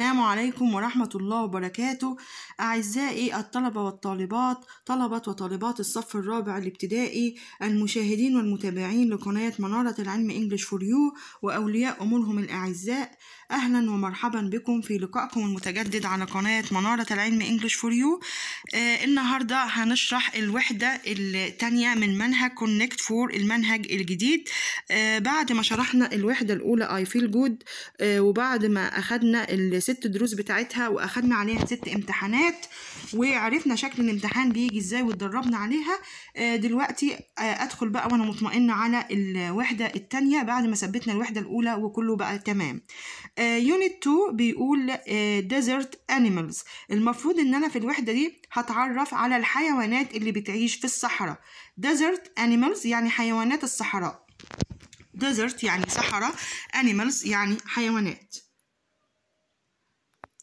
السلام عليكم ورحمة الله وبركاته أعزائي الطلبة والطالبات طلبة وطالبات الصف الرابع الابتدائي المشاهدين والمتابعين لقناة منارة العلم English for you وأولياء أمورهم الأعزاء أهلا ومرحبا بكم في لقائكم المتجدد على قناة منارة العلم انجلش فور يو النهاردة هنشرح الوحدة التانية من منهج كونكت فور المنهج الجديد آه بعد ما شرحنا الوحدة الأولى اي فيل جود وبعد ما أخدنا الست دروس بتاعتها وأخدنا عليها ست امتحانات آه وعرفنا شكل الامتحان بيجي ازاي واتدربنا عليها آه، دلوقتي آه، ادخل بقى وانا مطمئنه على الوحده الثانيه بعد ما ثبتنا الوحده الاولى وكله بقى تمام يونت آه، 2 بيقول ديزرت انيمالز المفروض ان انا في الوحده دي هتعرف على الحيوانات اللي بتعيش في الصحراء ديزرت انيمالز يعني حيوانات الصحراء ديزرت يعني صحراء انيمالز يعني حيوانات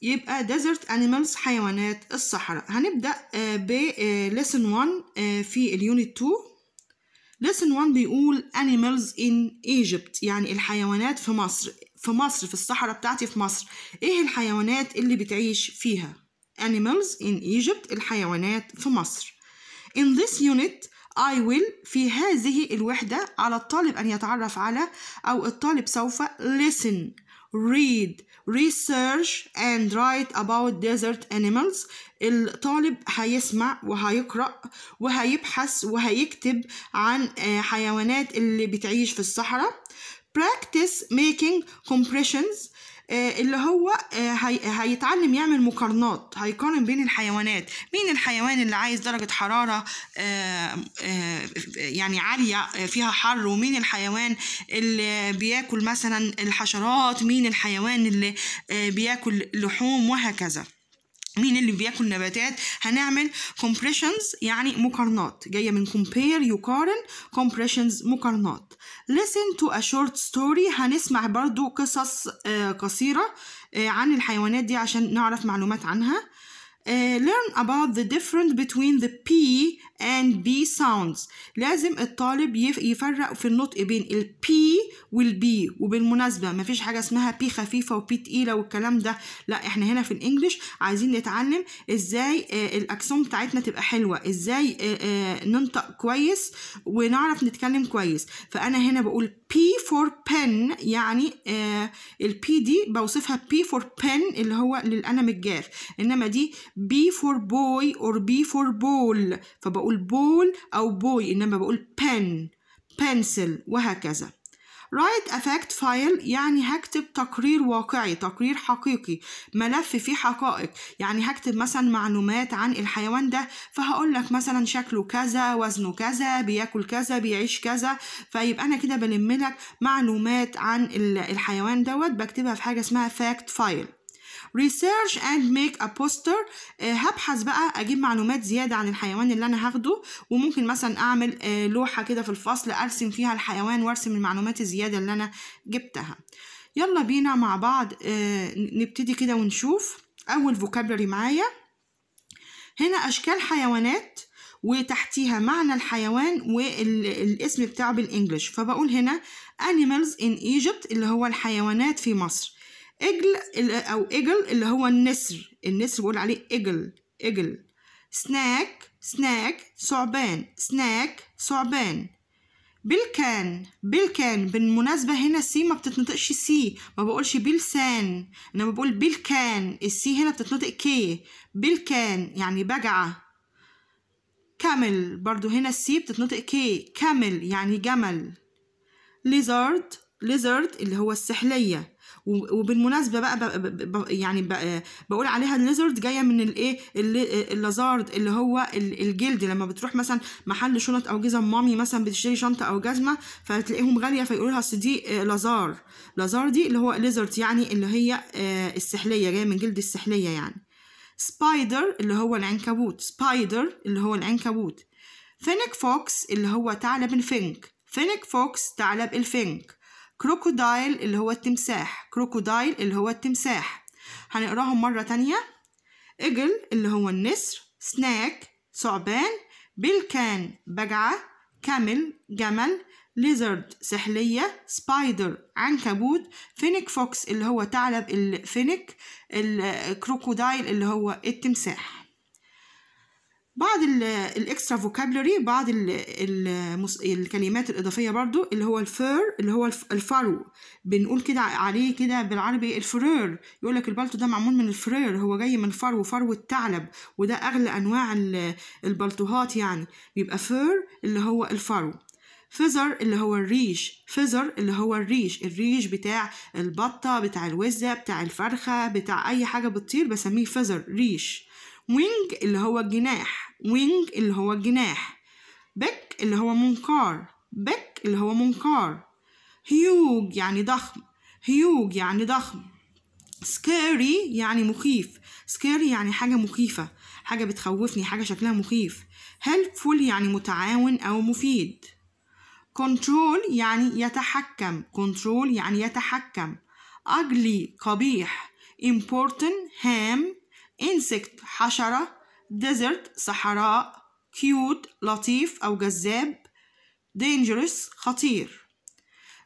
يبقى desert animals حيوانات الصحراء هنبدأ آه، ب آه، lesson 1 آه، في اليونت 2 lesson 1 بيقول animals in Egypt يعني الحيوانات في مصر في مصر في الصحراء بتاعتي في مصر ايه الحيوانات اللي بتعيش فيها animals in Egypt الحيوانات في مصر in this unit I will في هذه الوحدة على الطالب أن يتعرف على أو الطالب سوف listen read research and write about desert animals الطالب هيسمع وهيقرأ وهيبحث وهيكتب عن حيوانات اللي بتعيش في الصحراء practice making compressions آه، اللي هو آه، هيتعلم يعمل مقارنات هيقارن بين الحيوانات مين الحيوان اللي عايز درجة حرارة آه، يعني عالية فيها حر ومين الحيوان اللي بياكل مثلا الحشرات مين الحيوان اللي بياكل لحوم وهكذا مين اللي بياكل نباتات هنعمل compressions يعني مقارنات جاية من compare يقارن compressions مقارنات listen to a short story هنسمع برضو قصص قصيرة عن الحيوانات دي عشان نعرف معلومات عنها learn about the difference between the pea and B sounds لازم الطالب يفرق في النطق بين ال P وال B وبالمناسبة مفيش حاجة اسمها P خفيفة و P تقيلة والكلام ده لا احنا هنا في الانجليش عايزين نتعلم ازاي آه، الاكسون بتاعتنا تبقى حلوة ازاي آه، آه، ننطق كويس ونعرف نتكلم كويس فانا هنا بقول P for pen يعني ال P دي بوصفها P for pen اللي هو للقلم الجاف انما دي B for boy or B for ball فبقول بقول بول أو بوي إنما بقول pen pencil وهكذا write a fact file يعني هكتب تقرير واقعي تقرير حقيقي ملف فيه حقائق يعني هكتب مثلا معلومات عن الحيوان ده فهقول لك مثلا شكله كذا وزنه كذا بياكل كذا بيعيش كذا فيبقى انا كده بلم لك معلومات عن الحيوان دوت بكتبها في حاجه اسمها fact file ريسيرش اند ميك a poster آه، هبحث بقى اجيب معلومات زياده عن الحيوان اللي انا هاخده وممكن مثلا اعمل آه، لوحه كده في الفصل ارسم فيها الحيوان وارسم المعلومات الزياده اللي انا جبتها يلا بينا مع بعض آه، نبتدي كده ونشوف اول فوكابلري معايا هنا اشكال حيوانات وتحتيها معنى الحيوان والاسم بتاعه بالانجلش فبقول هنا animals in Egypt اللي هو الحيوانات في مصر اجل او اجل اللي هو النسر النسر بقول عليه اجل اجل سناك سناك ثعبان سناك ثعبان بالكان بالكان بالمناسبة هنا السي ما بتتنطقش سي ما بقولش بلسان أنا بقول بالكان السي هنا بتتنطق كي بالكان يعني بجعة كامل برضو هنا السي بتتنطق كي كامل يعني جمل ليزارد ليزارد اللي هو السحلية وبالمناسبه بقى, بقى يعني بقى بقول عليها الليزرد جايه من الايه اللازارد اللي هو الجلد لما بتروح مثلا محل شنط او جزم مامي مثلا بتشتري شنطه او جزمه فتلاقيهم غاليه فيقول لها اصل دي آه، لازار لازار دي اللي هو ليزرد يعني اللي هي آه، السحليه جايه من جلد السحليه يعني سبايدر اللي هو العنكبوت سبايدر اللي هو العنكبوت فينك فوكس اللي هو ثعلب الفنك فينك فوكس ثعلب الفنك كروكودايل اللي هو التمساح كروكودايل اللي هو التمساح هنقراهم مرة تانية إجل اللي هو النسر سناك ثعبان بلكان بجعة كامل جمل ليزرد سحلية سبايدر عنكبوت فينيك فوكس اللي هو ثعلب الفينيك الكروكودايل اللي هو التمساح بعض الاكسترا فوكابلري بعض الـ الـ الكلمات الاضافيه برضو اللي هو الفير اللي هو الفرو بنقول كده عليه كده بالعربي إيه؟ الفرير يقول لك البلطو ده معمول من الفرير هو جاي من فرو فرو الثعلب وده اغلى انواع البلطوهات يعني بيبقى فير اللي هو الفرو فيزر اللي هو الريش فيزر اللي هو الريش الريش بتاع البطة بتاع الوزة بتاع الفرخة بتاع أي حاجة بتطير بسميه فيزر ريش وينج اللي هو جناح وينج اللي هو جناح بك اللي هو منقار بك اللي هو منقار هيوج يعني ضخم هيوج يعني ضخم سكيري يعني مخيف سكيري يعني حاجة مخيفة حاجة بتخوفني حاجة شكلها مخيف helpful يعني متعاون أو مفيد كنترول يعني يتحكم كنترول يعني يتحكم ugly قبيح important هام insect حشرة desert صحراء cute لطيف أو جذاب dangerous خطير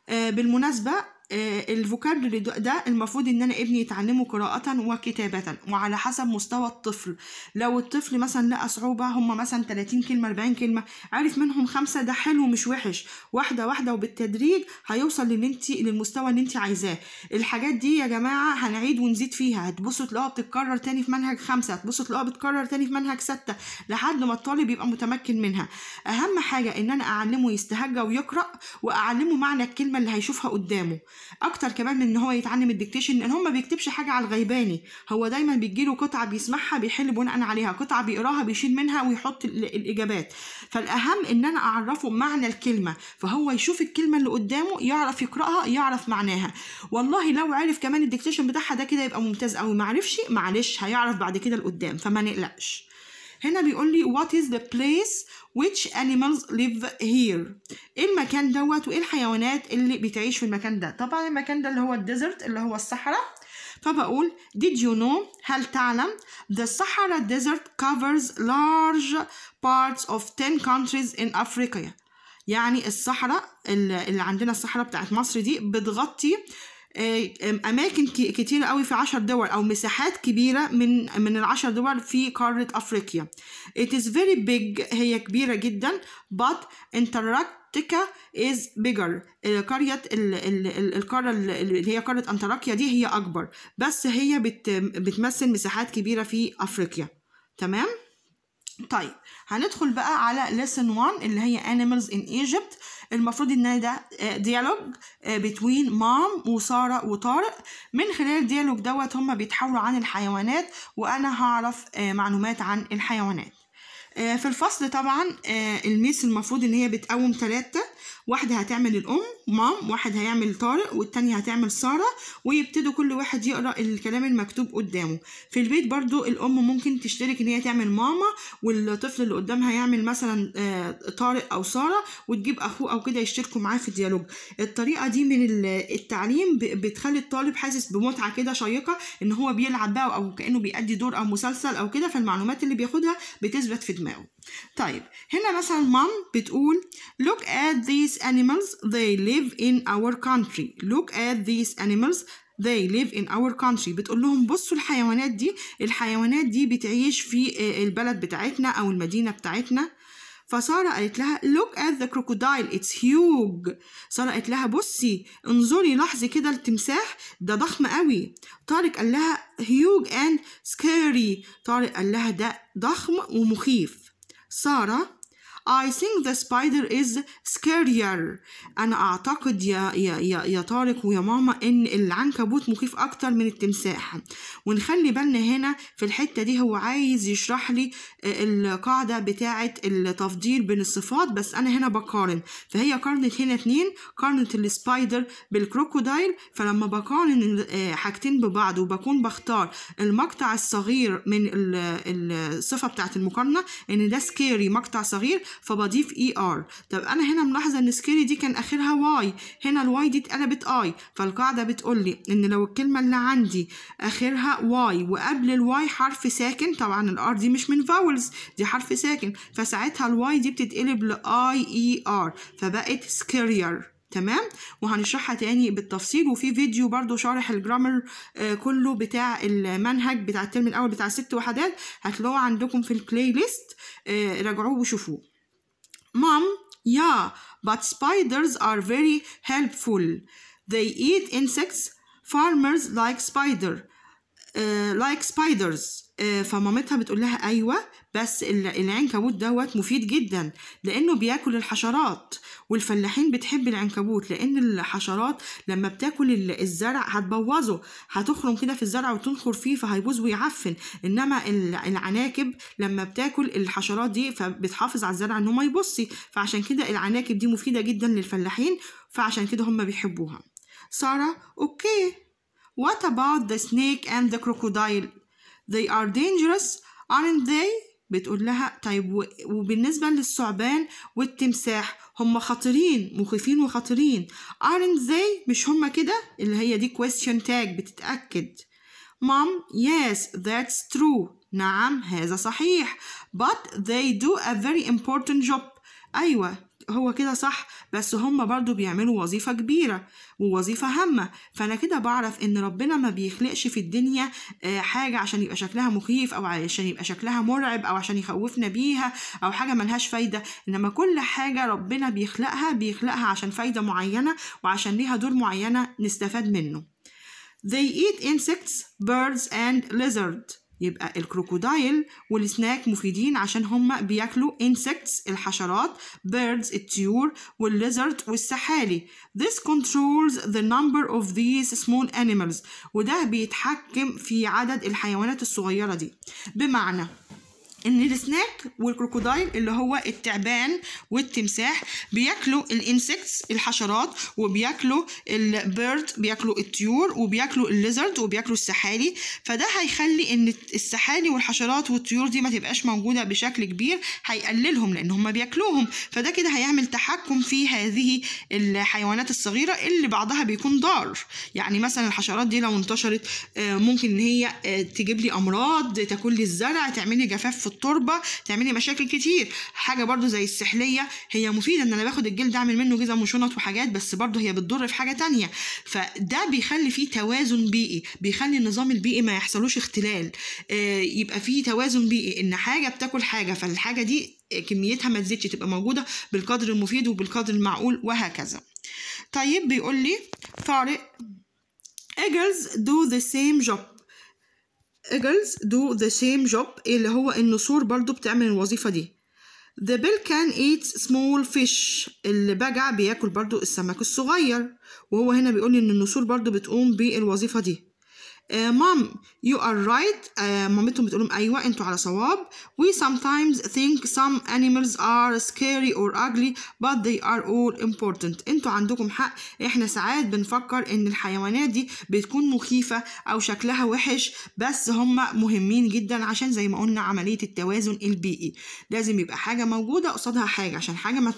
آه، بالمناسبة آه، الفوكابلري ده المفروض ان انا ابني يتعلمه قراءة وكتابة وعلى حسب مستوى الطفل لو الطفل مثلا لقى صعوبة هم مثلا 30 كلمة 40 كلمة عارف منهم خمسة ده حلو مش وحش واحدة واحدة وبالتدريج هيوصل للي انت للمستوى اللي انت عايزاه الحاجات دي يا جماعة هنعيد ونزيد فيها هتبصوا تلاقوها بتتكرر تاني في منهج خمسة هتبصوا تلاقوها بتتكرر تاني في منهج ستة لحد ما الطالب يبقى متمكن منها اهم حاجة ان انا اعلمه يستهجى ويقرأ واعلمه معنى الكلمة اللي هيشوفها قدامه اكتر كمان من ان هو يتعلم الديكتيشن لان هو ما بيكتبش حاجه على الغيباني هو دايما بيجيله قطعه بيسمعها بيحل بناء عليها قطعه بيقراها بيشيل منها ويحط الاجابات فالاهم ان انا اعرفه معنى الكلمه فهو يشوف الكلمه اللي قدامه يعرف يقراها يعرف معناها والله لو عرف كمان الديكتيشن بتاعها ده كده يبقى ممتاز قوي ما عرفش معلش هيعرف بعد كده لقدام فما نقلقش هنا بيقول لي what is the place which animals live here ايه المكان دوت وايه الحيوانات اللي بتعيش في المكان ده طبعا المكان ده اللي هو الديزرت اللي هو الصحراء فبقول did you know هل تعلم the Sahara desert covers large parts of 10 countries in Africa يعني الصحراء اللي عندنا الصحراء بتاعت مصر دي بتغطي آه، اماكن كتيرة قوي في عشر دول او مساحات كبيره من من العشر دول في قاره افريقيا it is very big هي كبيره جدا but انتاركتيكا is bigger آه، قريه القاره اللي هي قاره انتاركتيا دي هي اكبر بس هي بتمثل مساحات كبيره في افريقيا تمام طيب هندخل بقى على lesson 1 اللي هي animals in Egypt المفروض ان ده ديالوج بتوين مام وساره وطارق من خلال الديالوج دوت هما بيتحاوروا عن الحيوانات وانا هعرف آه، معلومات عن الحيوانات آه، في الفصل طبعا آه، الميس المفروض ان هي بتقوم ثلاثه واحدة هتعمل الأم مام واحد هيعمل طارق والتانية هتعمل سارة ويبتدوا كل واحد يقرأ الكلام المكتوب قدامه في البيت برضو الأم ممكن تشترك إن هي تعمل ماما والطفل اللي قدامها يعمل مثلا آه، طارق أو سارة وتجيب أخوه أو كده يشتركوا معاه في الديالوج الطريقة دي من التعليم بتخلي الطالب حاسس بمتعة كده شيقة إن هو بيلعب بقى أو كأنه بيأدي دور أو مسلسل أو كده فالمعلومات اللي بياخدها بتثبت في دماغه طيب هنا مثلا مام بتقول look at these These animals, they live in our country. Look at these animals, they live in our country بتقول لهم بصوا الحيوانات دي الحيوانات دي بتعيش في آه، البلد بتاعتنا أو المدينة بتاعتنا فسارة قالت لها look at the crocodile it's huge سارة قالت لها بصي انظري لاحظي كده التمساح ده ضخم قوي طارق قال لها huge and scary طارق قال لها ده ضخم ومخيف سارة I think the spider is scarier أنا أعتقد يا يا يا, يا طارق ويا ماما إن العنكبوت مخيف أكتر من التمساح ونخلي بالنا هنا في الحتة دي هو عايز يشرح لي آه، القاعدة بتاعة التفضيل بين الصفات بس أنا هنا بقارن فهي قارنت هنا اتنين قارنت السبايدر بالكروكودايل فلما بقارن آه، حاجتين ببعض وبكون بختار المقطع الصغير من الصفة بتاعة المقارنة إن ده سكيري مقطع صغير فبضيف اي e ار طب انا هنا ملاحظه ان سكيري دي كان اخرها واي هنا الواي دي اتقلبت اي فالقاعده بتقول لي ان لو الكلمه اللي عندي اخرها واي وقبل الواي حرف ساكن طبعا الار دي مش من فاولز دي حرف ساكن فساعتها الواي دي بتتقلب لاي اي ار فبقت سكيرير تمام وهنشرحها تاني بالتفصيل وفي فيديو برضو شارح الجرامر آه كله بتاع المنهج بتاع الترم الاول بتاع الست وحدات هتلاقوه عندكم في البلاي ليست آه راجعوه وشوفوه Mom, yeah, but spiders are very helpful. They eat insects. Farmers like spider, uh, like spiders. آه، فمامتها بتقول لها ايوه بس العنكبوت دوت مفيد جدا لانه بياكل الحشرات والفلاحين بتحب العنكبوت لان الحشرات لما بتاكل الزرع هتبوظه هتخرم كده في الزرع وتنخر فيه فهيبوظ ويعفن انما العناكب لما بتاكل الحشرات دي فبتحافظ على الزرع انه ما يبصي فعشان كده العناكب دي مفيده جدا للفلاحين فعشان كده هم بيحبوها ساره اوكي What about the snake and the crocodile? they are dangerous aren't they بتقول لها طيب وبالنسبة للثعبان والتمساح هم خطيرين مخيفين وخطيرين aren't they مش هم كده اللي هي دي question tag بتتأكد mom yes that's true نعم هذا صحيح but they do a very important job أيوة هو كده صح بس هم برضو بيعملوا وظيفة كبيرة ووظيفة هامة فأنا كده بعرف إن ربنا ما بيخلقش في الدنيا آه، حاجة عشان يبقى شكلها مخيف أو عشان يبقى شكلها مرعب أو عشان يخوفنا بيها أو حاجة ملهاش فايدة إنما كل حاجة ربنا بيخلقها بيخلقها عشان فايدة معينة وعشان ليها دور معينة نستفاد منه They eat insects, birds and lizards يبقى الكروكودايل والسناك مفيدين عشان هما بياكلوا insects الحشرات birds الطيور والليزرد والسحالي this controls the number of these small animals وده بيتحكم في عدد الحيوانات الصغيرة دي بمعنى ان السناك والكروكودايل اللي هو التعبان والتمساح بياكلوا الانسكتس الحشرات وبياكلوا البيرد بياكلوا الطيور وبياكلوا الليزرد وبياكلوا السحالي فده هيخلي ان السحالي والحشرات والطيور دي ما تبقاش موجوده بشكل كبير هيقللهم لان هم بياكلوهم فده كده هيعمل تحكم في هذه الحيوانات الصغيره اللي بعضها بيكون ضار يعني مثلا الحشرات دي لو انتشرت آه، ممكن ان هي آه، تجيب لي امراض تاكل لي الزرع تعمل لي جفاف في التربه تعملي مشاكل كتير حاجه برده زي السحليه هي مفيده ان انا باخد الجلد اعمل منه جزم وشنط وحاجات بس برده هي بتضر في حاجه تانية فده بيخلي فيه توازن بيئي بيخلي النظام البيئي ما يحصلوش اختلال آه، يبقى فيه توازن بيئي ان حاجه بتاكل حاجه فالحاجه دي كميتها ما تزيدش تبقى موجوده بالقدر المفيد وبالقدر المعقول وهكذا طيب بيقول لي طارق Eagles do the same job eagles do the same job اللي هو النسور برضو بتعمل الوظيفة دي The bill can eat small fish البجع بياكل برضو السمك الصغير وهو هنا بيقول ان النسور برضو بتقوم بالوظيفة دي آه، مام يو ار رايت مامتهم بتقول لهم ايوه انتوا على صواب وي sometimes ثينك some انيمالز ار سكيري اور اجلي بات ذي ار اول امبورتنت انتوا عندكم حق احنا ساعات بنفكر ان الحيوانات دي بتكون مخيفه او شكلها وحش بس هم مهمين جدا عشان زي ما قلنا عمليه التوازن البيئي لازم يبقى حاجه موجوده قصادها حاجه عشان حاجه ما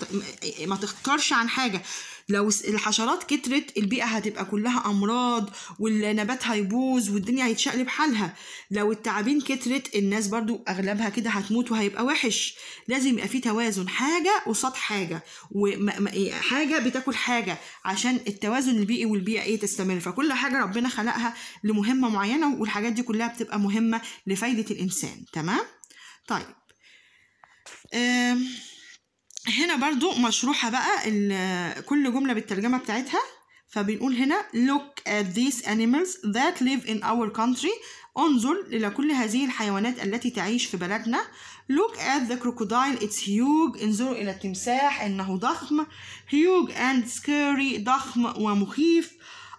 ما تختارش عن حاجه لو الحشرات كترت البيئة هتبقى كلها أمراض والنبات هيبوظ والدنيا هيتشقلب حالها لو التعابين كترت الناس برضو أغلبها كده هتموت وهيبقى وحش لازم يبقى في توازن حاجة قصاد حاجة وحاجة إيه، بتاكل حاجة عشان التوازن البيئي والبيئة إيه تستمر فكل حاجة ربنا خلقها لمهمة معينة والحاجات دي كلها بتبقى مهمة لفايدة الإنسان تمام؟ طيب أم هنا برضو مشروحة بقى كل جملة بالترجمة بتاعتها فبنقول هنا look at these animals that live in our country انظر إلى كل هذه الحيوانات التي تعيش في بلدنا look at the crocodile it's huge انظروا إلى التمساح إنه ضخم huge and scary ضخم ومخيف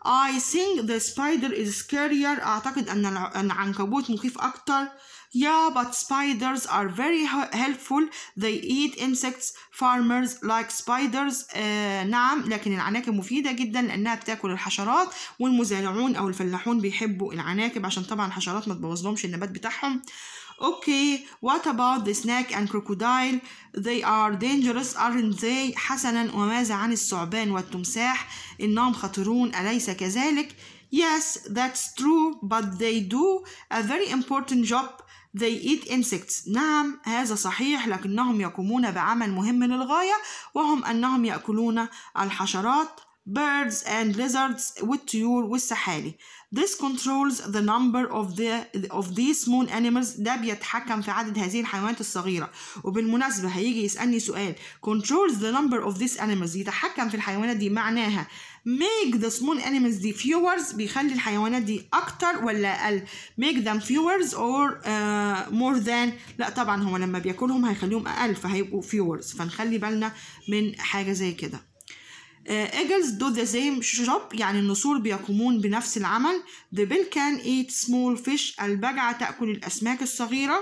I think the spider is scarier أعتقد أن العنكبوت مخيف أكتر Yeah, but spiders are very helpful. They eat insects. Farmers like spiders. آه نعم لكن العناكب مفيدة جدا لأنها بتاكل الحشرات والمزارعون أو الفلاحون بيحبوا العناكب عشان طبعا الحشرات ما تبوظلهمش النبات بتاعهم. Okay, what about the snake and crocodile? They are dangerous, aren't they? حسنا وماذا عن الثعبان والتمساح؟ إنهم خطرون أليس كذلك؟ Yes, that's true, but they do a very important job. They eat insects نعم هذا صحيح لكنهم يقومون بعمل مهم للغاية وهم أنهم يأكلون الحشرات birds and lizards والطيور والسحالي This controls the number of, the, of these small animals ده بيتحكم في عدد هذه الحيوانات الصغيرة وبالمناسبة هيجي يسألني سؤال controls the number of these animals يتحكم في الحيوانات دي معناها make the small animals دي viewers بيخلي الحيوانات دي أكتر ولا أقل make them viewers or uh, more than لا طبعا هو لما بياكلهم هيخليهم أقل فهيبقوا viewers فنخلي بالنا من حاجة زي كده ايجلز دو ذا سيم شرب يعني النسور بيقومون بنفس العمل the bill can eat small fish البجعة تأكل الأسماك الصغيرة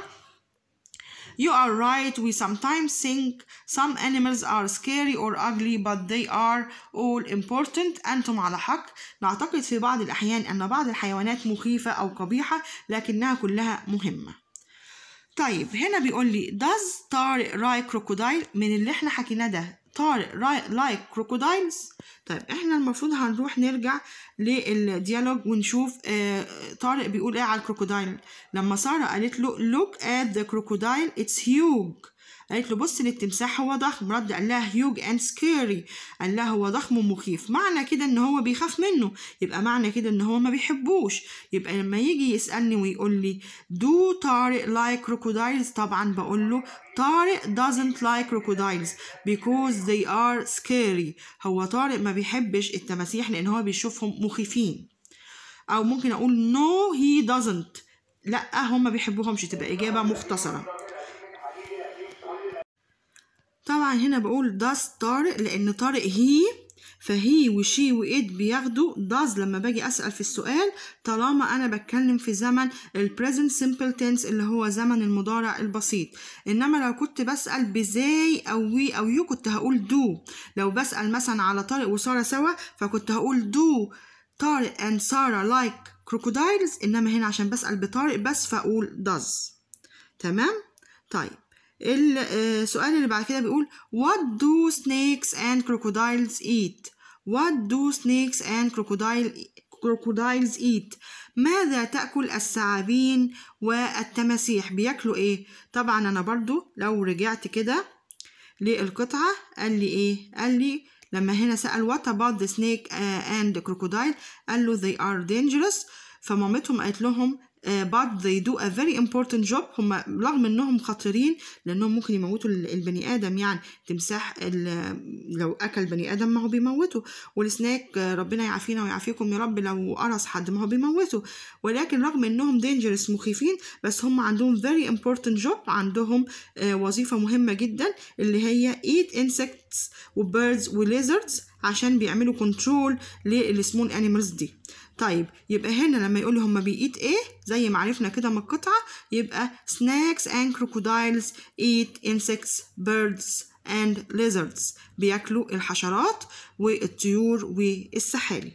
You are right. We sometimes think some animals are scary or ugly but they are all important. أنتم على حق. نعتقد في بعض الأحيان أن بعض الحيوانات مخيفة أو قبيحة لكنها كلها مهمة. طيب هنا بيقول لي does طارق راي كروكودايل من اللي احنا حكيناه ده طارق لايك كروكودايلز طيب احنا المفروض هنروح نرجع للديالوج ونشوف آه، طارق بيقول ايه على الكروكودايل لما ساره قالت له لوك ات ذا كروكودايل اتس هيوج قالت له بص للتمساح هو ضخم رد قال لها هيوج اند سكيري قال لها هو ضخم ومخيف معنى كده ان هو بيخاف منه يبقى معنى كده ان هو ما بيحبوش يبقى لما يجي يسالني ويقول لي دو طارق لايك كروكودايلز طبعا بقول له طارق doesn't like crocodiles because they are scary هو طارق ما بيحبش التماسيح لان هو بيشوفهم مخيفين او ممكن اقول no he doesn't لا هم ما بيحبوهمش تبقى اجابه مختصره طبعا هنا بقول داس طارق لأن طارق هي فهي وشي وإيد بياخدوا داز لما باجي أسأل في السؤال طالما أنا بتكلم في زمن البريزنت سمبل تنس اللي هو زمن المضارع البسيط إنما لو كنت بسأل بزاي أو وي أو يو كنت هقول دو لو بسأل مثلا على طارق وسارة سوا فكنت هقول دو طارق and سارة لايك like crocodiles إنما هنا عشان بسأل بطارق بس فأقول does تمام طيب السؤال آه، اللي بعد كده بيقول what do snakes and crocodiles eat what do snakes and crocodiles eat ماذا تأكل الثعابين والتماسيح بياكلوا ايه طبعا انا برضو لو رجعت كده للقطعة قال لي ايه قال لي لما هنا سأل what about the snake آه، and crocodile قال له they are dangerous فمامتهم قالت لهم آه، بعض they do a very important job هم رغم انهم خطيرين لانهم ممكن يموتوا البني ادم يعني تمساح لو اكل بني ادم ما هو بيموته والسناك آه، ربنا يعافينا ويعافيكم يا رب لو قرص حد ما هو بيموته ولكن رغم انهم dangerous مخيفين بس هم عندهم very important job عندهم آه، وظيفه مهمه جدا اللي هي eat insects و lizards عشان بيعملوا كنترول للسمون انيمالز دي طيب يبقى هنا لما لي هما بيقيت ايه زي ما عرفنا كده من القطعة يبقى snakes and crocodiles eat insects birds and lizards بياكلوا الحشرات والطيور والسحالي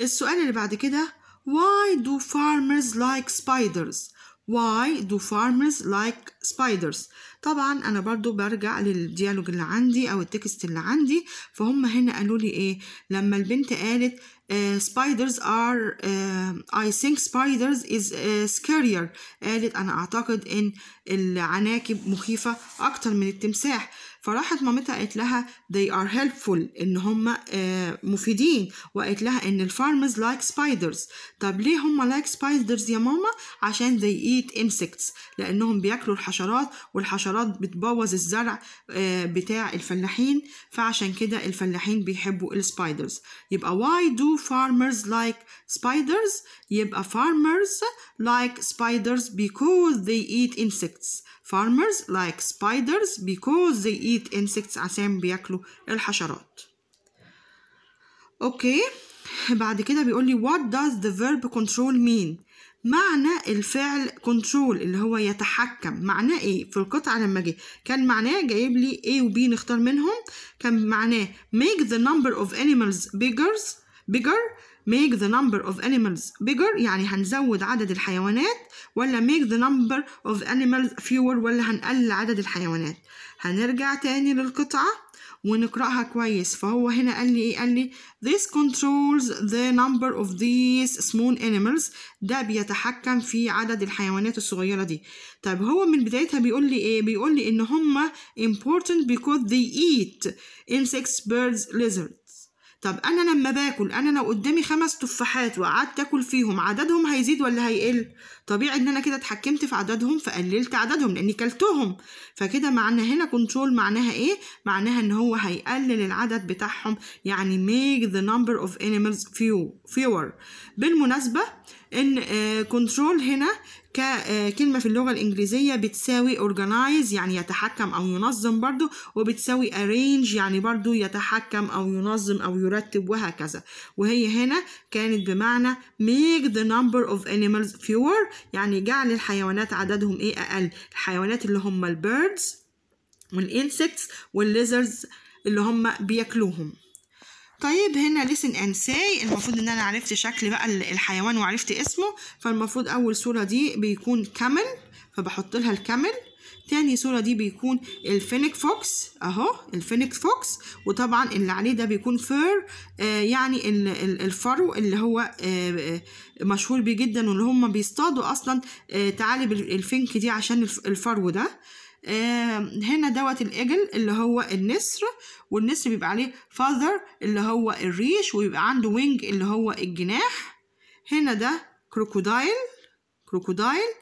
السؤال اللي بعد كده why do farmers like spiders why do farmers like spiders طبعا انا برضو برجع للديالوج اللي عندي او التكست اللي عندي فهم هنا قالوا لي ايه لما البنت قالت Uh, spiders are uh, I think spiders is uh, scarier قالت أنا أعتقد إن العناكب مخيفة أكتر من التمساح فراحت مامتها قالت لها they are helpful ان هم آه، مفيدين وقالت لها ان الفارمز لايك سبايدرز طب ليه هم لايك سبايدرز يا ماما عشان they eat insects لانهم بياكلوا الحشرات والحشرات بتبوظ الزرع آه، بتاع الفلاحين فعشان كده الفلاحين بيحبوا السبايدرز يبقى why do farmers like spiders يبقى farmers like spiders because they eat insects farmers like spiders because they eat insects عشان بياكلوا الحشرات اوكي بعد كده بيقول لي what does the verb control mean معنى الفعل control اللي هو يتحكم معناه ايه في القطعة لما جه كان معناه جايب لي A و B نختار منهم كان معناه make the number of animals bigger bigger make the number of animals bigger يعني هنزود عدد الحيوانات ولا make the number of animals fewer ولا هنقلل عدد الحيوانات هنرجع تاني للقطعة ونقرأها كويس فهو هنا قال لي إيه قال لي this controls the number of these small animals ده بيتحكم في عدد الحيوانات الصغيرة دي طب هو من بدايتها بيقول لي إيه بيقول لي إن هما important because they eat insects birds lizards طب انا لما باكل انا لو قدامي خمس تفاحات وقعدت اكل فيهم عددهم هيزيد ولا هيقل طبيعي ان انا كده اتحكمت في عددهم فقللت عددهم لاني كلتهم فكده معنى هنا كنترول معناها ايه معناها ان هو هيقلل العدد بتاعهم يعني make the number of animals few fewer بالمناسبه ان كنترول آه، هنا ككلمة آه، في اللغة الإنجليزية بتساوي organize يعني يتحكم أو ينظم برضو وبتساوي arrange يعني برضو يتحكم أو ينظم أو يرتب وهكذا وهي هنا كانت بمعنى make the number of animals fewer يعني جعل الحيوانات عددهم إيه أقل الحيوانات اللي هم البيردز والإنسكتس والليزردز اللي هم بياكلوهم طيب هنا listen and say المفروض ان انا عرفت شكل بقى الحيوان وعرفت اسمه فالمفروض اول صورة دي بيكون كامل فبحط لها الكامل تاني صورة دي بيكون الفينيك فوكس اهو الفينيك فوكس وطبعا اللي عليه ده بيكون فير آه يعني الفرو اللي هو آه،, آه مشهور بيه جدا واللي هما بيصطادوا اصلا آه تعالي الفينك دي عشان الفرو ده آه هنا دوت الاجل اللي هو النسر والنسر بيبقى عليه فاذر اللي هو الريش ويبقى عنده وينج اللي هو الجناح هنا ده كروكودايل كروكودايل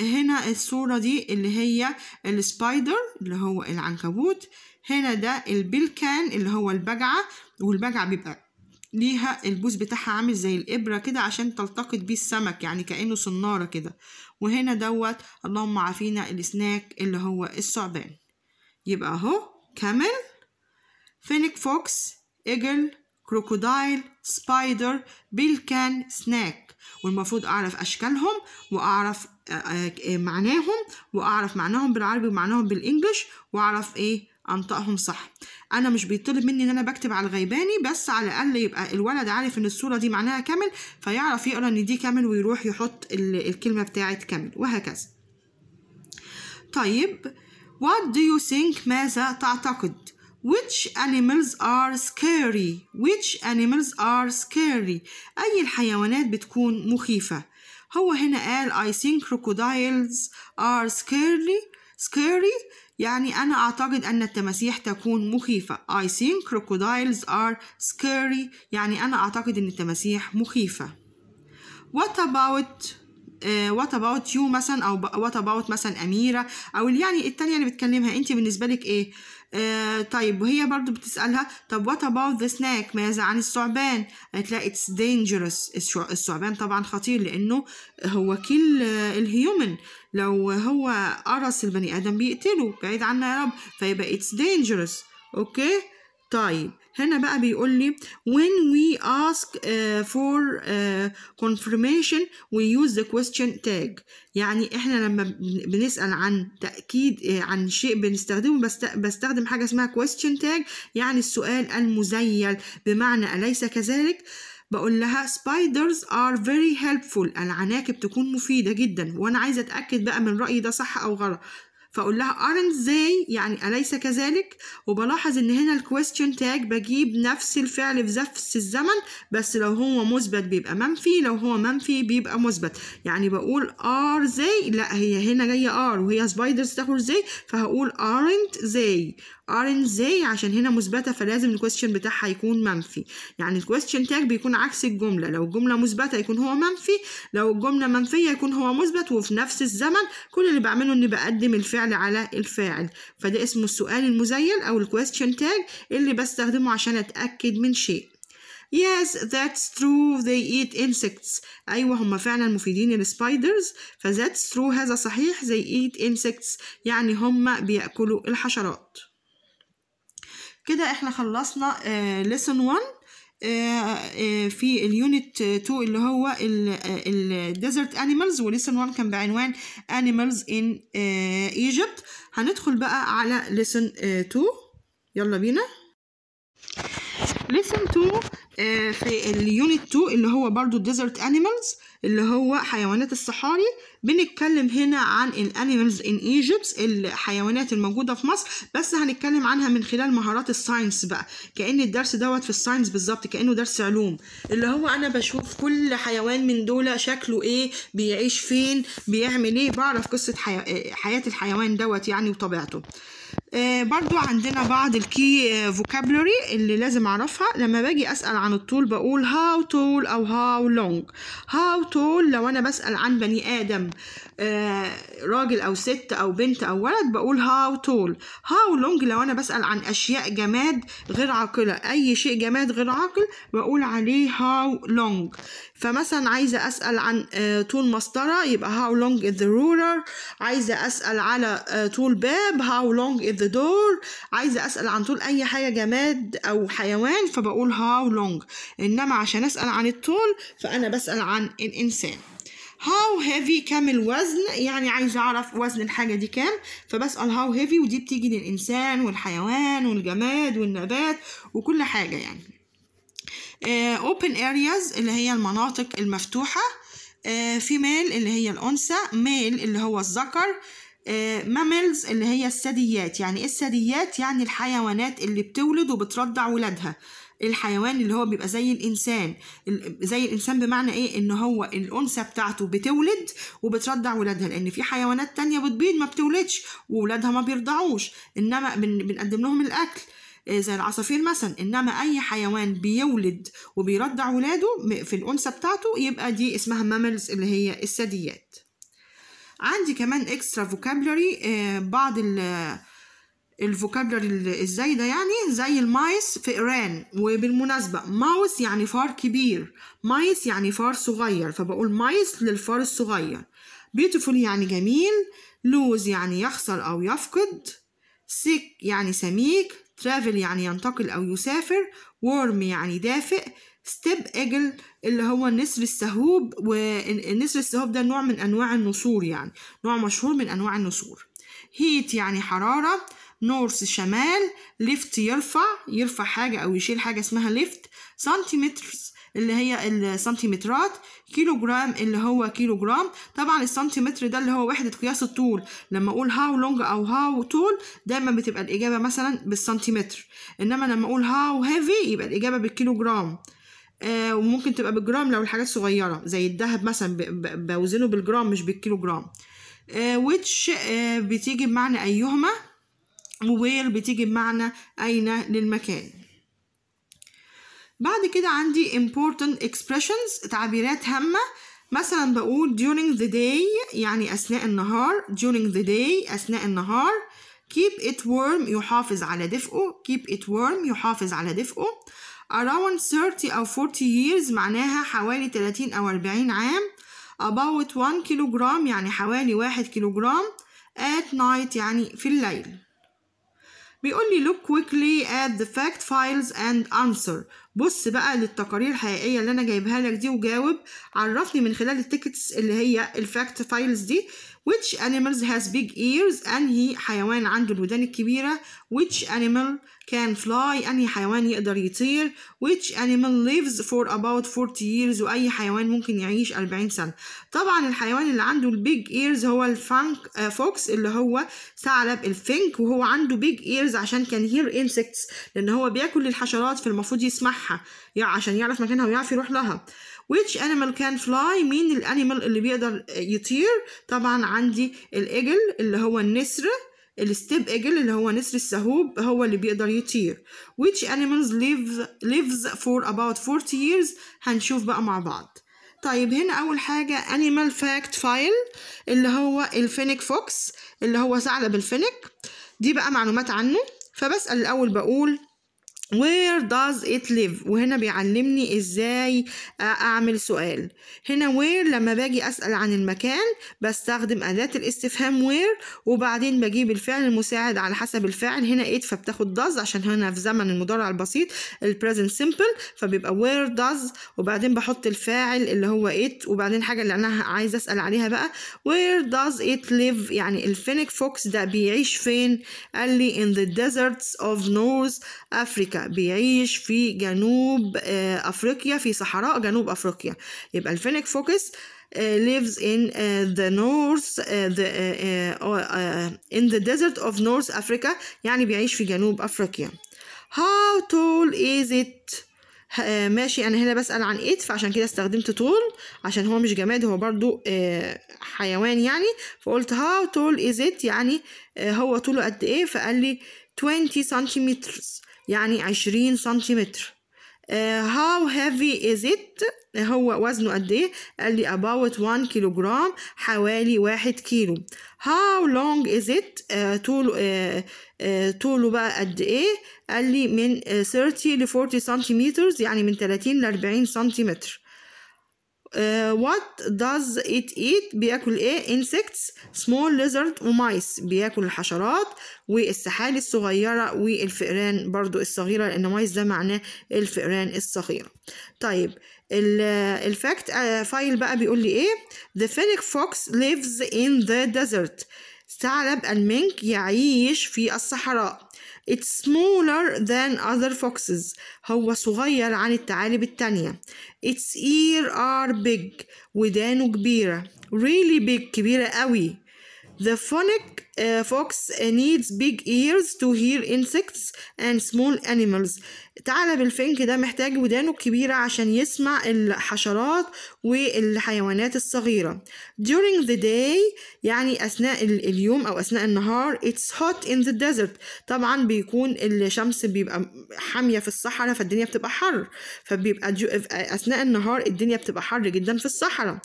هنا الصورة دي اللي هي السبايدر اللي هو العنكبوت هنا ده البلكان اللي هو البجعة والبجعة بيبقى ليها البوز بتاعها عامل زي الإبرة كده عشان تلتقط بيه السمك يعني كأنه صنارة كده وهنا دوت اللهم عافينا السناك اللي هو الثعبان يبقى أهو كامل فينيك فوكس إيجل كروكودايل سبايدر بيلكان سناك والمفروض أعرف أشكالهم وأعرف آه، آه، معناهم وأعرف معناهم بالعربي ومعناهم بالإنجلش وأعرف إيه انطقهم صح انا مش بيطلب مني ان انا بكتب على الغيباني بس على الاقل يبقى الولد عارف ان الصوره دي معناها كامل فيعرف يقرا ان دي كامل ويروح يحط الكلمه بتاعه كامل وهكذا طيب what do you think ماذا تعتقد Which animals are scary? Which animals are scary? أي الحيوانات بتكون مخيفة؟ هو هنا قال I think crocodiles are scary scary يعني أنا أعتقد أن التماسيح تكون مخيفة I think crocodiles are scary يعني أنا أعتقد أن التماسيح مخيفة What about وات اباوت يو مثلا او وات اباوت مثلا اميره او يعني التانية اللي بتكلمها انت بالنسبه لك ايه آه، طيب وهي برضو بتسألها طب what about the snake ماذا عن الثعبان قالت it's dangerous الثعبان طبعا خطير لأنه هو كل الهيومن لو هو قرص البني آدم بيقتله بعيد عنا يا رب فيبقى it's dangerous أوكي طيب هنا بقى بيقول لي when we ask uh, for uh, confirmation we use the question tag يعني احنا لما بنسأل عن تأكيد uh, عن شيء بنستخدمه بستخدم حاجة اسمها question tag يعني السؤال المزيل بمعنى أليس كذلك؟ بقول لها spiders are very helpful العناكب تكون مفيدة جدا وانا عايزة اتأكد بقى من رأيي ده صح او غلط فاقول لها ارن ازاي يعني اليس كذلك وبلاحظ ان هنا الكويستشن تاج بجيب نفس الفعل في نفس الزمن بس لو هو مثبت بيبقى منفي لو هو منفي بيبقى مثبت يعني بقول ار زي لا هي هنا جايه ار وهي سبايدرز تاخد زي فهقول ارنت زي ار زي عشان هنا مثبته فلازم الكويستشن بتاعها يكون منفي يعني الكويستشن تاج بيكون عكس الجمله لو الجمله مثبته يكون هو منفي لو الجمله منفيه يكون هو مثبت وفي نفس الزمن كل اللي بعمله اني بقدم الفعل على الفاعل فده اسمه السؤال المزين او الكويستشن تاج اللي بستخدمه عشان اتاكد من شيء Yes, that's true. They eat insects. أيوة هم فعلا مفيدين السبايدرز فذاتس true هذا صحيح. They eat insects يعني هم بيأكلوا الحشرات. كده احنا خلصنا ليسون آه، 1 آه، آه، في اليونت 2 اللي هو الديزرت انيمالز وليسن 1 كان بعنوان انيمالز ان ايجيبت هندخل بقى على ليسن 2 يلا بينا آه، ليسن تو في اليونت 2 اللي هو برضو ديزرت انيمالز اللي هو حيوانات الصحاري بنتكلم هنا عن الانيمالز ان ايجيبت الحيوانات الموجوده في مصر بس هنتكلم عنها من خلال مهارات الساينس بقى كان الدرس دوت في الساينس بالظبط كانه درس علوم اللي هو انا بشوف كل حيوان من دول شكله ايه بيعيش فين بيعمل ايه بعرف قصه حي... حياه الحيوان دوت يعني وطبيعته آه، برضو عندنا بعض الكي فوكابلوري آه، اللي لازم اعرفها لما باجي اسال عن الطول بقول هاو طول او هاو لونج هاو طول لو انا بسال عن بني ادم آه، راجل او ست او بنت او ولد بقول هاو طول هاو لونج لو انا بسال عن اشياء جماد غير عاقله اي شيء جماد غير عاقل بقول عليه هاو لونج فمثلا عايزه اسال عن طول مسطره يبقى هاو لونج ذا رولر عايزه اسال على طول باب هاو لونج ذا دور عايزة أسأل عن طول أي حاجة جماد أو حيوان فبقول هاو لونج إنما عشان أسأل عن الطول فأنا بسأل عن الإنسان هاو هيفي كام الوزن يعني عايزه اعرف وزن الحاجه دي كام فبسال هاو هيفي ودي بتيجي للانسان والحيوان والجماد والنبات وكل حاجه يعني اوبن uh, ارياز اللي هي المناطق المفتوحه فيميل آه، uh, اللي هي الانثى ميل اللي هو الذكر ماملز آه، اللي هي الثدييات يعني ايه الثدييات يعني الحيوانات اللي بتولد وبترضع ولادها الحيوان اللي هو بيبقى زي الانسان زي الانسان بمعنى ايه ان هو الانثى بتاعته بتولد وبترضع ولادها لان في حيوانات تانية بتبيض ما بتولدش وولادها ما بيرضعوش انما بنقدم لهم الاكل آه، زي العصافير مثلا انما اي حيوان بيولد وبيرضع ولاده في الانثى بتاعته يبقى دي اسمها ماملز اللي هي الثدييات عندي كمان اكسترا آه، فوكابلوري بعض الفوكابلوري ازاي ده يعني زي المايس في ايران وبالمناسبه ماوس يعني فار كبير مايس يعني فار صغير فبقول مايس للفار الصغير بيوتيفول يعني جميل لوز يعني يخسر او يفقد سيك يعني سميك ترافل يعني ينتقل او يسافر وورم يعني دافئ ستيب ايجل اللي هو النسر السهوب والنسر السهوب ده نوع من انواع النسور يعني نوع مشهور من انواع النسور هيت يعني حرارة نورث شمال ليفت يرفع يرفع حاجة أو يشيل حاجة اسمها ليفت سنتيمتر اللي هي السنتيمترات كيلو جرام اللي هو كيلو جرام طبعا السنتيمتر ده اللي هو وحدة قياس الطول لما أقول هاو لونج أو هاو طول دايما بتبقى الإجابة مثلا بالسنتيمتر إنما لما أقول هاو هيفي يبقى الإجابة بالكيلو جرام آه، وممكن تبقى بالجرام لو الحاجات صغيره زي الذهب مثلا بوزنه بالجرام مش بالكيلو جرام ويتش آه، آه، بتيجي بمعنى ايهما وير بتيجي بمعنى اين للمكان بعد كده عندي important expressions تعبيرات هامه مثلا بقول during the day يعني اثناء النهار during the day اثناء النهار keep it warm يحافظ على دفئه keep it warm يحافظ على دفئه around 30 أو 40 years معناها حوالي 30 أو 40 عام about 1 كيلوغرام يعني حوالي 1 كيلوغرام at night يعني في الليل بيقول لي look quickly at the fact files and answer بص بقى للتقارير الحقيقية اللي أنا جايبها لك دي وجاوب عرفني من خلال التيكتس اللي هي الفاكت فايلز دي which animals has big ears أنهي حيوان عنده الودان الكبيرة which animal can fly أنهي حيوان يقدر يطير which animal lives for about 40 years وأي حيوان ممكن يعيش 40 سنة طبعا الحيوان اللي عنده البيج ears هو الفانك آه، فوكس اللي هو ثعلب الفينك وهو عنده بيج ears عشان كان هير insects لأن هو بياكل الحشرات فالمفروض يسمعها عشان يعرف مكانها ويعرف يروح لها which animal can fly مين الانيمال اللي بيقدر يطير طبعا عندي الايجل اللي هو النسر الستيب ايجل اللي هو نسر السهوب هو اللي بيقدر يطير which animals live lives for about 40 years هنشوف بقى مع بعض طيب هنا أول حاجة animal fact file اللي هو الفينيك فوكس اللي هو ثعلب الفينيك دي بقى معلومات عنه فبسأل الأول بقول where does it live وهنا بيعلمني ازاي اعمل سؤال هنا where لما باجي اسال عن المكان بستخدم اداه الاستفهام where وبعدين بجيب الفعل المساعد على حسب الفعل هنا it فبتاخد does عشان هنا في زمن المضارع البسيط present simple فبيبقى where does وبعدين بحط الفاعل اللي هو it وبعدين حاجه اللي انا عايزه اسال عليها بقى where does it live يعني الفينيك فوكس ده بيعيش فين قال لي in the deserts of north africa بيعيش في جنوب آه، أفريقيا في صحراء جنوب أفريقيا يبقى الفينيك فوكس آه، lives in uh, the north uh, the, uh, uh, in the desert of North Africa يعني بيعيش في جنوب أفريقيا how tall is it uh, ماشي أنا هنا بسأل عن it فعشان كده استخدمت طول عشان هو مش جماد هو برضو uh, حيوان يعني فقلت how tall is it يعني uh, هو طوله قد إيه فقال لي 20 سنتيمترز يعني عشرين سنتيمتر uh, how heavy is it هو وزنه قد ايه قال لي about one kilogram حوالي واحد كيلو how long is it uh, طوله uh, uh, طوله بقى قد ايه قال لي من uh, 30 ل 40 سنتيمتر يعني من 30 ل 40 سنتيمتر وات داز ات ايت بياكل ايه انسكتس سمول ليزرد ومايس بياكل الحشرات والسحالي الصغيره والفئران برضو الصغيره لان مايس ده معناه الفئران الصغيره طيب آه، الفاكت فايل آه، بقى بيقول لي ايه the fennec fox lives in the desert ثعلب المنك يعيش في الصحراء It's smaller than other foxes هو صغير عن التعالب التانية Its ears are big ودانه كبيرة Really big كبيرة قوي The phonic Uh, fox needs big ears to hear insects and small animals ثعلب الفنك ده محتاج ودانه كبيرة عشان يسمع الحشرات والحيوانات الصغيرة during the day يعني أثناء اليوم أو أثناء النهار it's hot in the desert طبعا بيكون الشمس بيبقى حامية في الصحراء فالدنيا بتبقى حر فبيبقى أثناء النهار الدنيا بتبقى حر جدا في الصحراء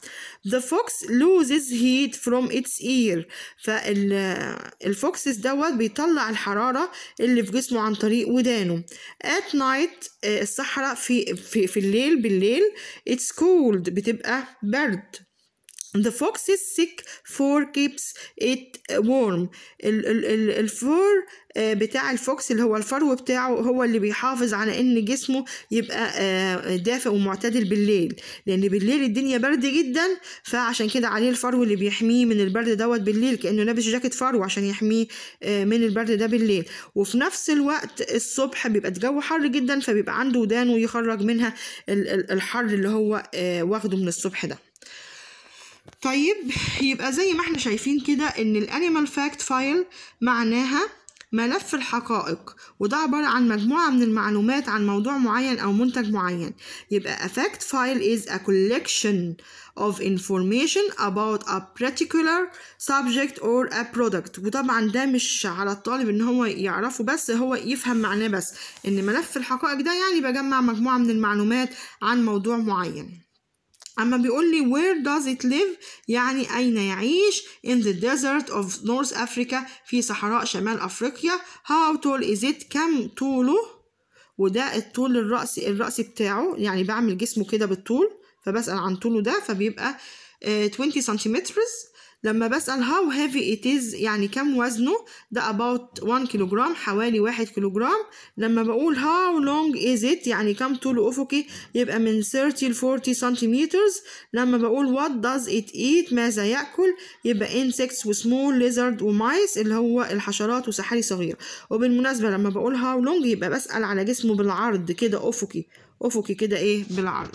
the fox loses heat from its ear فال الفوكسس دوت بيطلع الحرارة اللي في جسمه عن طريق ودانه at night آه، الصحراء في, في, في الليل بالليل it's cold بتبقى برد The fox is sick for keeps it uh, warm ال ال ال الفور uh, بتاع الفوكس اللي هو الفرو بتاعه هو اللي بيحافظ على ان جسمه يبقى uh, دافئ ومعتدل بالليل لان بالليل الدنيا برد جدا فعشان كده عليه الفرو اللي بيحميه من البرد دوت بالليل كانه لابس جاكيت فرو عشان يحميه من البرد ده بالليل وفي نفس الوقت الصبح بيبقى الجو حر جدا فبيبقى عنده ودانه يخرج منها الحر اللي هو واخده من الصبح ده طيب يبقى زي ما احنا شايفين كده ان الانيمال فاكت فايل معناها ملف الحقائق وده عبارة عن مجموعة من المعلومات عن موضوع معين أو منتج معين يبقى a fact file is a collection of information about a particular subject or a product وطبعا ده مش على الطالب ان هو يعرفه بس هو يفهم معناه بس ان ملف الحقائق ده يعني بجمع مجموعة من المعلومات عن موضوع معين أما بيقول لي where does it live يعني أين يعيش in the desert of North Africa في صحراء شمال أفريقيا how tall is it كم طوله وده الطول الرأس الرأس بتاعه يعني بعمل جسمه كده بالطول فبسأل عن طوله ده فبيبقى 20 آه, سنتيمترز لما بسأل how heavy it is يعني كم وزنه ده about 1 كيلوغرام حوالي 1 كيلوغرام لما بقول how long is it يعني كم طوله أفقي يبقى من 30 ل 40 سنتيمتر لما بقول what does it eat ماذا يأكل يبقى insects small lizard ومايس اللي هو الحشرات وسحالي صغيرة وبالمناسبة لما بقول how long يبقى بسأل على جسمه بالعرض كده أفقي أفقي كده إيه بالعرض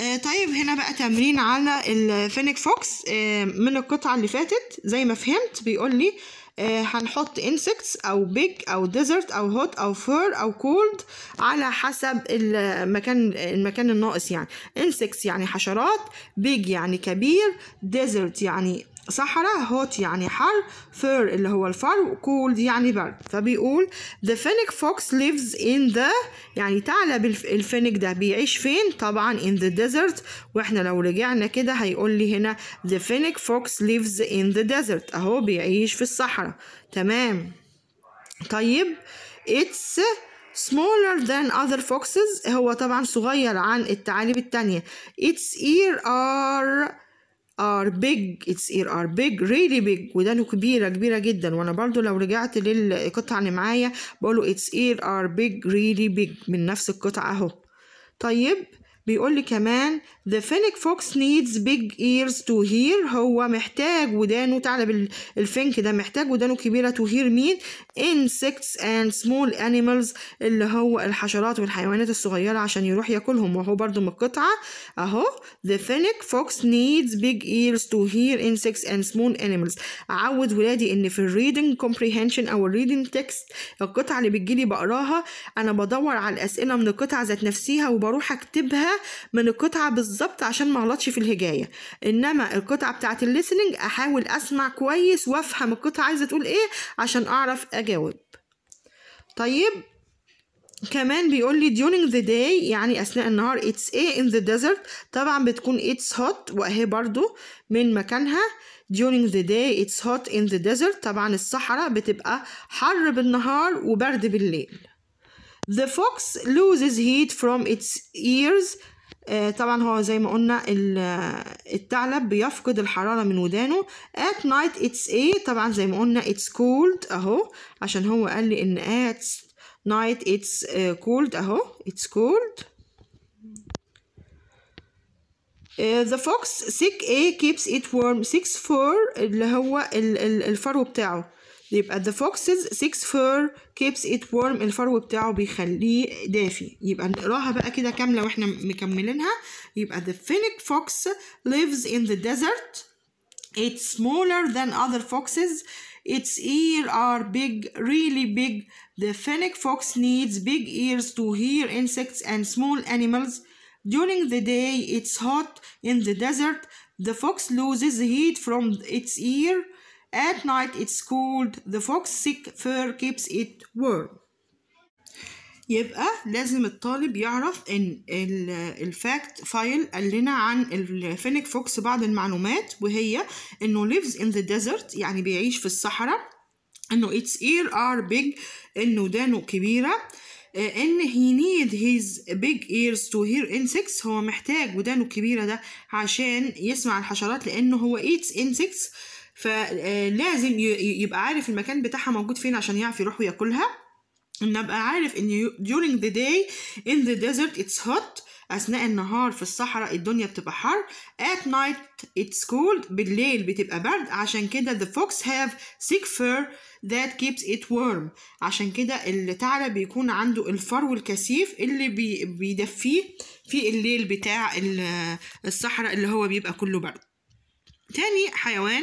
آه، طيب هنا بقى تمرين على الفينيك فوكس آه، من القطعة اللي فاتت زي ما فهمت بيقول لي آه، هنحط انسكتس او بيج او ديزرت او هوت او فور او كولد على حسب المكان المكان الناقص يعني انسكتس يعني حشرات بيج يعني كبير ديزرت يعني صحراء هوت يعني حر فير اللي هو الفر وكولد يعني برد فبيقول the fennec fox lives in the يعني ثعلب الفينك ده بيعيش فين طبعا in the desert واحنا لو رجعنا كده هيقول لي هنا the fennec fox lives in the desert اهو بيعيش في الصحراء تمام طيب it's smaller than other foxes هو طبعا صغير عن الثعالب التانية its ear are ار بيج اتس اير ار بيج really big ودانه كبيرة كبيرة جدا وانا برضو لو رجعت للقطعة اللي معايا بقوله اتس اير ار بيج really big من نفس القطعة اهو طيب بيقول لي كمان The fennec fox needs big ears to hear هو محتاج ودانه ثعلب بالفنك ده محتاج ودانه كبيرة to hear مين insects and small animals اللي هو الحشرات والحيوانات الصغيرة عشان يروح ياكلهم وهو برضو من القطعة اهو the fennec fox needs big ears to hear insects and small animals اعود ولادي ان في reading comprehension او reading text القطعة اللي بتجيلي بقراها انا بدور على الاسئلة من القطعة ذات نفسيها وبروح اكتبها من القطعة بالظبط بالظبط عشان ما اغلطش في الهجايه انما القطعه بتاعت الليسننج احاول اسمع كويس وافهم القطعه عايزه تقول ايه عشان اعرف اجاوب طيب كمان بيقول لي during the day يعني أثناء النهار it's a in the desert طبعا بتكون it's hot وأهي برضو من مكانها during the day it's hot in the desert طبعا الصحراء بتبقى حر بالنهار وبرد بالليل The fox loses heat from its ears آه، طبعا هو زي ما قلنا الثعلب بيفقد الحرارة من ودانه at night it's ايه طبعا زي ما قلنا it's cold اهو عشان هو قال لي ان at night it's آه، cold اهو it's cold آه، the fox sick a keeps it warm six four اللي هو الفرو بتاعه يبقى the foxes six fur keeps it warm الفرو بتاعه بيخليه دافي يبقى نقراها بقى كده كاملة واحنا مكملينها يبقى the fennec fox lives in the desert It's smaller than other foxes. Its ears are big, really big. The fennec fox needs big ears to hear insects and small animals. During the day, it's hot in the desert. The fox loses heat from its ear. At night it's cold. The fox sick fur keeps it warm. يبقى لازم الطالب يعرف ان الفاكت فايل قال لنا عن الفينيك فوكس بعض المعلومات وهي انه lives in the desert يعني بيعيش في الصحراء انه its ear are big انه دانه كبيره آه، ان he need his big ears to hear insects هو محتاج ودانه الكبيرة ده عشان يسمع الحشرات لأنه هو eats insects فلازم آه، يبقى عارف المكان بتاعها موجود فين عشان يعرف يروح وياكلها ان ابقى عارف ان during the day in the desert it's hot اثناء النهار في الصحراء الدنيا بتبقى حر at night it's cold بالليل بتبقى برد عشان كده the fox have thick fur that keeps it warm عشان كده الثعلب بيكون عنده الفرو الكثيف اللي بي بيدفيه في الليل بتاع الصحراء اللي هو بيبقى كله برد تاني حيوان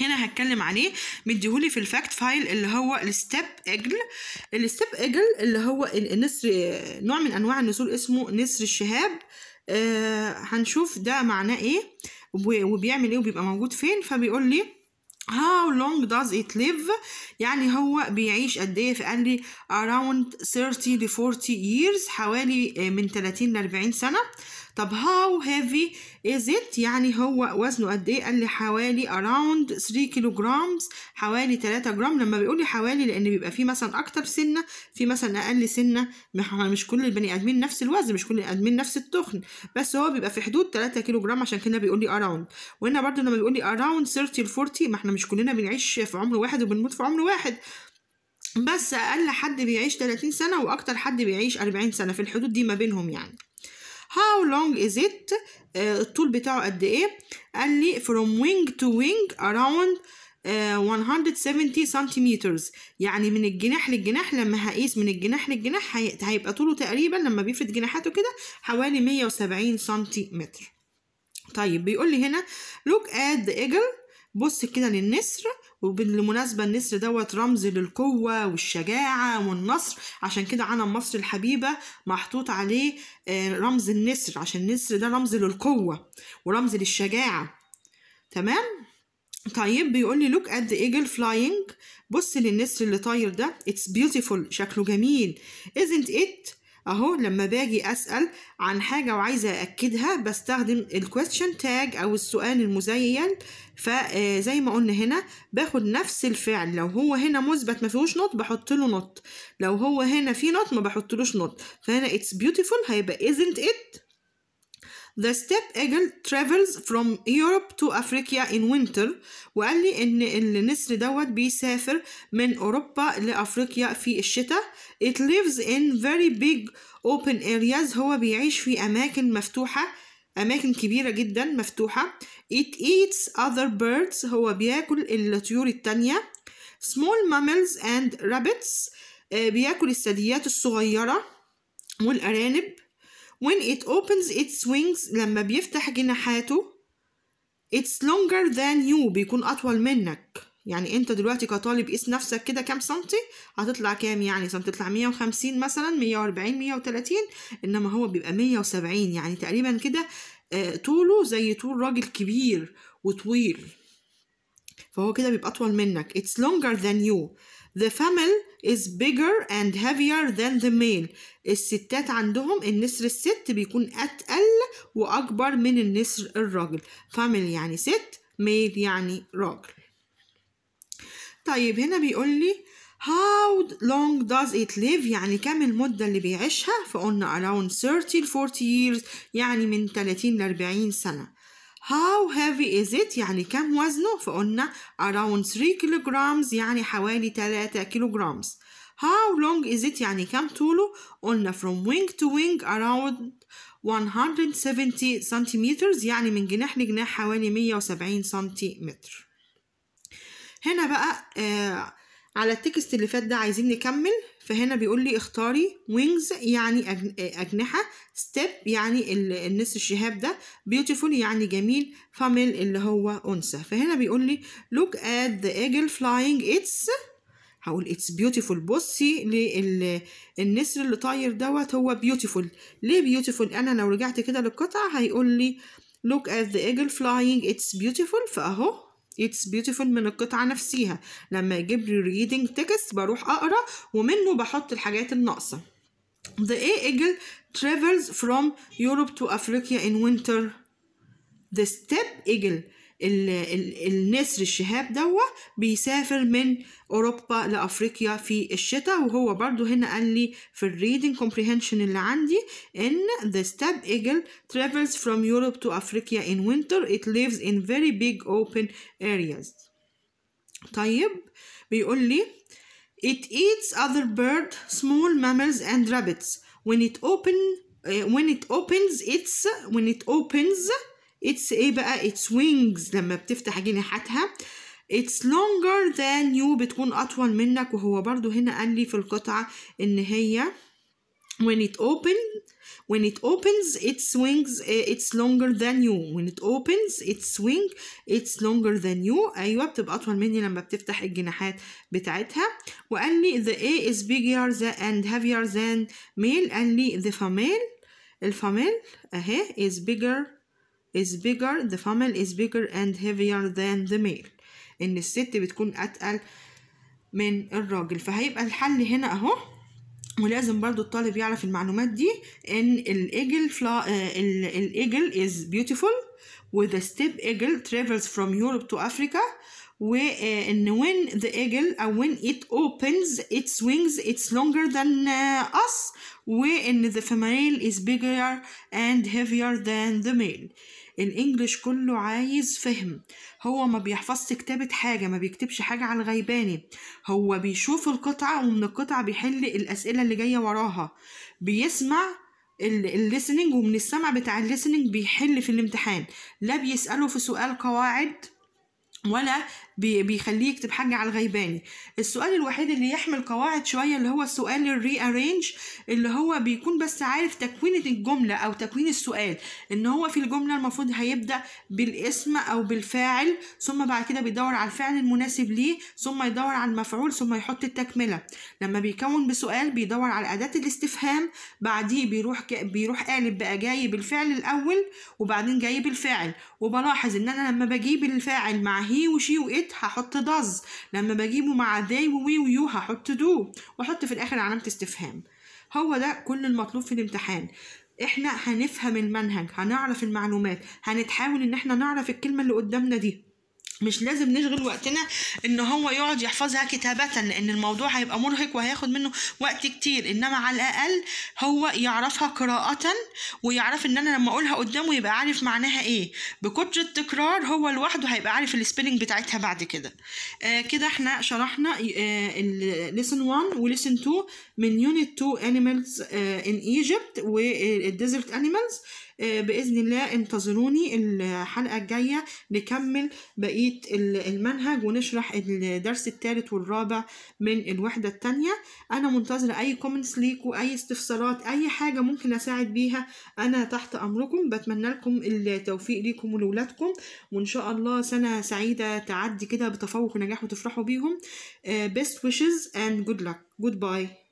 هنا هتكلم عليه مديهولي في الفاكت فايل اللي هو الستيب اجل الستيب اجل اللي هو النسر نوع من انواع النسور اسمه نسر الشهاب آه هنشوف ده معناه ايه وبيعمل ايه وبيبقى موجود فين فبيقول لي how long does it live يعني هو بيعيش قد ايه فقال لي around 30 to 40 years حوالي آه، من 30 ل 40 سنه طب هاو هيفي از ات يعني هو وزنه قد ايه قال لي حوالي اراوند 3 كيلو جرامز حوالي 3 جرام لما بيقول لي حوالي لان بيبقى في مثلا اكتر سنه في مثلا اقل سنه مش كل البني ادمين نفس الوزن مش كل الادمين نفس التخن بس هو بيبقى في حدود 3 كيلو جرام عشان كده بيقول لي اراوند وهنا برده لما بيقول لي اراوند 30 ل 40 ما احنا مش كلنا بنعيش في عمر واحد وبنموت في عمر واحد بس اقل حد بيعيش 30 سنه واكتر حد بيعيش 40 سنه في الحدود دي ما بينهم يعني how long is it الطول uh, بتاعه قد ايه قال لي from wing to wing around 170 uh, سنتيمترز يعني من الجناح للجناح لما هقيس من الجناح للجناح هيبقى طوله تقريبا لما بيفرد جناحاته كده حوالي 170 سنتيمتر طيب بيقول لي هنا look at the eagle بص كده للنسر وبالمناسبة النسر دوت رمز للقوة والشجاعة والنصر عشان كده علم مصر الحبيبة محطوط عليه آه، رمز النسر عشان النسر ده رمز للقوة ورمز للشجاعة تمام طيب بيقول لي لوك ات ذا ايجل فلاينج بص للنسر اللي طاير ده اتس بيوتيفول شكله جميل isn't it اهو لما باجي اسال عن حاجه وعايزه اكدها بستخدم الكويستشن تاج او السؤال المزين فزي آه، ما قلنا هنا باخد نفس الفعل لو هو هنا مثبت ما فيهوش نوت بحط له نوت لو هو هنا في نوت ما بحطلوش نوت فهنا اتس بيوتيفول هيبقى isn't it The step eagle travels from Europe to Africa in winter وقال لي إن النسر دوت بيسافر من أوروبا لأفريقيا في الشتاء It lives in very big open areas هو بيعيش في أماكن مفتوحة أماكن كبيرة جدا مفتوحة It eats other birds هو بياكل الطيور التانية small mammals and rabbits آه، بياكل الثدييات الصغيرة والأرانب when it opens its wings لما بيفتح جناحاته it's longer than you بيكون أطول منك يعني أنت دلوقتي كطالب قيس نفسك كده كام سنتي هتطلع كام يعني سنتي تطلع 150 مثلا 140 130 إنما هو بيبقى 170 يعني تقريبا كده آه، طوله زي طول راجل كبير وطويل فهو كده بيبقى أطول منك it's longer than you The female is bigger and heavier than the male الستات عندهم النسر الست بيكون أتقل وأكبر من النسر الراجل female يعني ست male يعني راجل طيب هنا بيقول لي How long does it live يعني كم المدة اللي بيعيشها فقلنا around 30 ل 40 years يعني من 30 ل 40 سنة How heavy is it يعني كم وزنه فقلنا around 3 kilograms يعني حوالي 3 kilograms How long is it يعني كم طوله قلنا from wing to wing around 170 centimeters يعني من جناح لجناح حوالي 170 سنتيمتر هنا بقى آه على التكست اللي فات ده عايزين نكمل فهنا بيقول لي اختاري وينجز يعني أجنحة ستيب يعني النسر الشهاب ده بيوتيفول يعني جميل فاميل اللي هو أنثى فهنا بيقول لي look at the eagle flying its هقول اتس بيوتيفول بصي للنسر اللي طاير دوت هو بيوتيفول ليه بيوتيفول انا لو رجعت كده للقطع هيقول لي look at the eagle flying it's beautiful فاهو it's beautiful من القطعه نفسها لما يجيب لي reading تكست بروح اقرا ومنه بحط الحاجات الناقصه The A eagle travels from Europe to Africa in winter. The step eagle ال ال النسر الشهاب دوه بيسافر من أوروبا لأفريقيا في الشتاء وهو برضو هنا قال لي في الريدنج كومبريهنشن اللي عندي إن the stab eagle travels from Europe to Africa in winter it lives in very big open areas طيب بيقول لي it eats other birds small mammals and rabbits when it open uh, when it opens its when it opens its ايه بقى its wings لما بتفتح جناحاتها it's longer than you بتكون أطول منك وهو برضو هنا قال لي في القطعة إن هي when it open when it opens it swings it's longer than you when it opens it swing it's longer than you أيوة بتبقى أطول مني لما بتفتح الجناحات بتاعتها وقال لي the A is bigger than and heavier than male قال لي the female الفمال أهي is bigger is bigger the female is bigger and heavier than the male ان الست بتكون اتقل من الراجل فهيبقى الحل هنا اهو ولازم برضو الطالب يعرف المعلومات دي ان الايجل فلا الايجل از بيوتيفول وذا ستيب ايجل ترافلز فروم يوروب تو افريكا وان when the eagle او when it opens its wings it's longer than uh, us وان the female is bigger and heavier than the male الانجليش كله عايز فهم هو ما بيحفظش كتابة حاجة ما بيكتبش حاجة على الغيباني هو بيشوف القطعة ومن القطعة بيحل الأسئلة اللي جاية وراها بيسمع الليسننج ومن السمع بتاع الليسننج بيحل في الامتحان لا بيسأله في سؤال قواعد ولا بيخليه يكتب حاجه على الغيباني السؤال الوحيد اللي يحمل قواعد شويه اللي هو السؤال الري ارينج اللي هو بيكون بس عارف تكوينه الجمله او تكوين السؤال ان هو في الجمله المفروض هيبدا بالاسم او بالفاعل ثم بعد كده بيدور على الفعل المناسب ليه ثم يدور على المفعول ثم يحط التكمله لما بيكون بسؤال بيدور على اداه الاستفهام بعديه بيروح ك... بيروح قالب بقى جايب الفعل الاول وبعدين جايب الفاعل وبلاحظ ان انا لما بجيب الفاعل مع هي وشي وات it هحط داز لما بجيبه مع they ووي ويو هحط دو واحط في الاخر علامه استفهام هو ده كل المطلوب في الامتحان احنا هنفهم المنهج هنعرف المعلومات هنتحاول ان احنا نعرف الكلمه اللي قدامنا دي مش لازم نشغل وقتنا ان هو يقعد يحفظها كتابة لان الموضوع هيبقى مرهق وهياخد منه وقت كتير انما على الاقل هو يعرفها قراءة ويعرف ان انا لما اقولها قدامه يبقى عارف معناها ايه بكتر التكرار هو لوحده هيبقى عارف السبيلنج بتاعتها بعد كده آه كده احنا شرحنا آه 1 وليسن 2 من يونت 2 animals ان آه، in Egypt انيمالز آه، desert animals آه، باذن الله انتظروني الحلقه الجايه نكمل بقيه المنهج ونشرح الدرس الثالث والرابع من الوحده الثانيه انا منتظره اي كومنتس ليكوا اي استفسارات اي حاجه ممكن اساعد بيها انا تحت امركم بتمنى لكم التوفيق ليكم ولولادكم وان شاء الله سنه سعيده تعدي كده بتفوق ونجاح وتفرحوا بيهم آه، best wishes and good luck goodbye